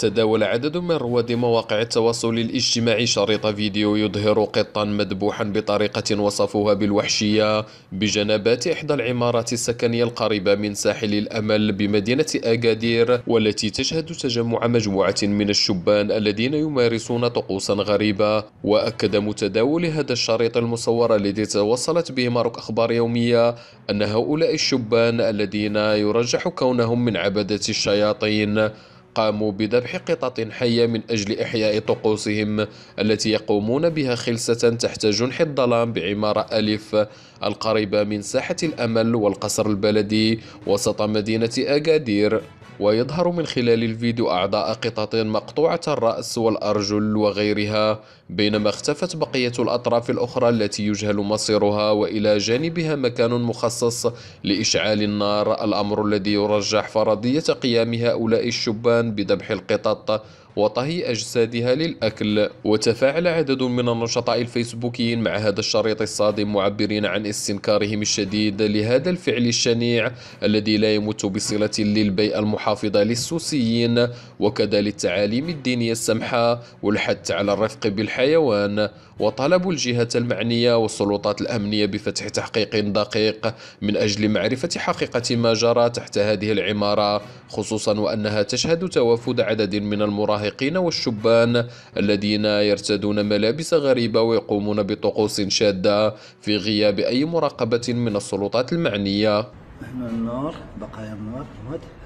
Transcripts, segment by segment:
تداول عدد من رواد مواقع التواصل الاجتماعي شريط فيديو يظهر قطا مذبوحا بطريقة وصفوها بالوحشية بجنبات إحدى العمارات السكنية القريبة من ساحل الأمل بمدينة أكادير والتي تشهد تجمع مجموعة من الشبان الذين يمارسون طقوسا غريبة وأكد متداول هذا الشريط المصور الذي توصلت به مارك أخبار يومية أن هؤلاء الشبان الذين يرجح كونهم من عبدة الشياطين قاموا بذبح قطط حية من أجل إحياء طقوسهم التي يقومون بها خلسة تحت جنح الظلام بعمارة ألف القريبة من ساحة الأمل والقصر البلدي وسط مدينة أكادير ويظهر من خلال الفيديو أعضاء قطط مقطوعة الرأس والأرجل وغيرها بينما اختفت بقية الأطراف الأخرى التي يجهل مصيرها وإلى جانبها مكان مخصص لإشعال النار الأمر الذي يرجح فرضية قيام هؤلاء الشبان بذبح القطط وطهي أجسادها للأكل وتفاعل عدد من النشطاء الفيسبوكيين مع هذا الشريط الصادم معبرين عن استنكارهم الشديد لهذا الفعل الشنيع الذي لا يمت بصلة للبيئة المحافظة للسوسيين وكذا للتعاليم الدينية السمحة والحث على الرفق بالحيوان وطلبوا الجهة المعنية والسلطات الأمنية بفتح تحقيق دقيق من أجل معرفة حقيقة ما جرى تحت هذه العمارة خصوصا وأنها تشهد توافد عدد من المراهقين المراهقين والشبان الذين يرتدون ملابس غريبة ويقومون بطقوس شادة في غياب أي مراقبة من السلطات المعنية هنا النار بقايا النار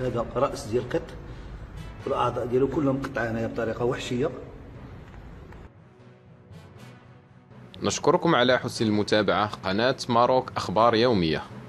هذا رأس ديال القط والأعضاء ديالو كلهم قطعانها بطريقة وحشية نشكركم على حسن المتابعة قناة ماروك أخبار يومية